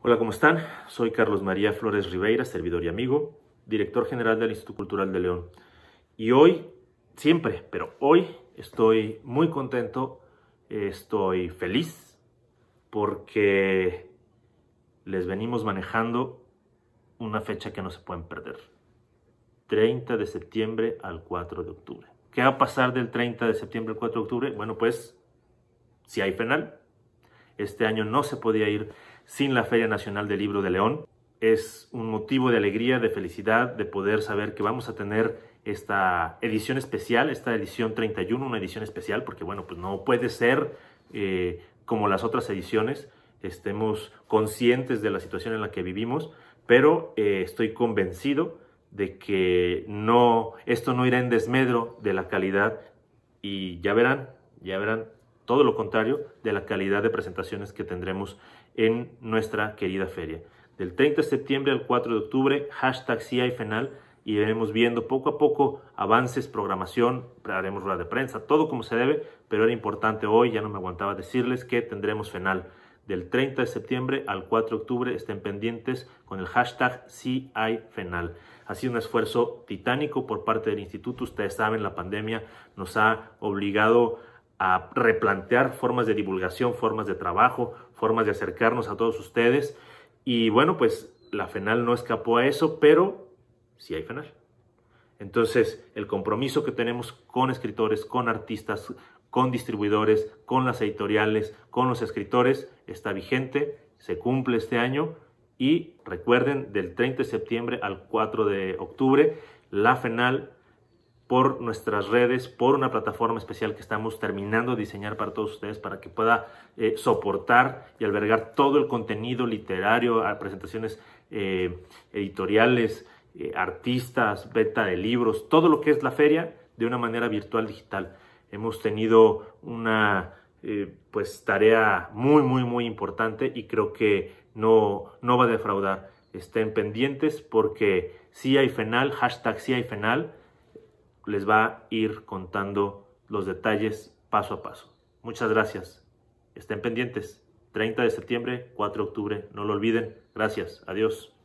Hola, ¿cómo están? Soy Carlos María Flores Ribeira, servidor y amigo, director general del Instituto Cultural de León. Y hoy, siempre, pero hoy estoy muy contento, estoy feliz porque les venimos manejando una fecha que no se pueden perder. 30 de septiembre al 4 de octubre. ¿Qué va a pasar del 30 de septiembre al 4 de octubre? Bueno, pues si hay penal, este año no se podía ir sin la Feria Nacional del Libro de León. Es un motivo de alegría, de felicidad, de poder saber que vamos a tener esta edición especial, esta edición 31, una edición especial, porque bueno, pues no puede ser eh, como las otras ediciones, estemos conscientes de la situación en la que vivimos, pero eh, estoy convencido de que no, esto no irá en desmedro de la calidad y ya verán, ya verán todo lo contrario de la calidad de presentaciones que tendremos en nuestra querida feria. Del 30 de septiembre al 4 de octubre, hashtag CIFENAL y iremos viendo poco a poco avances, programación, haremos rueda de prensa, todo como se debe, pero era importante hoy, ya no me aguantaba decirles que tendremos FENAL. Del 30 de septiembre al 4 de octubre estén pendientes con el hashtag CIFENAL. Ha sido un esfuerzo titánico por parte del instituto. Ustedes saben, la pandemia nos ha obligado a replantear formas de divulgación, formas de trabajo, formas de acercarnos a todos ustedes. Y bueno, pues la FENAL no escapó a eso, pero sí hay FENAL. Entonces, el compromiso que tenemos con escritores, con artistas, con distribuidores, con las editoriales, con los escritores, está vigente, se cumple este año y recuerden, del 30 de septiembre al 4 de octubre, la FENAL por nuestras redes, por una plataforma especial que estamos terminando de diseñar para todos ustedes para que pueda eh, soportar y albergar todo el contenido literario, presentaciones eh, editoriales, eh, artistas, venta de libros, todo lo que es la feria de una manera virtual digital. Hemos tenido una pues tarea muy, muy, muy importante y creo que no, va a defraudar. Estén pendientes porque si hay e FENAL, hashtag sí hay FENAL, les va a ir contando los detalles paso a paso. Muchas gracias. Estén pendientes. 30 de septiembre, 4 de octubre. No lo olviden. Gracias. Adiós.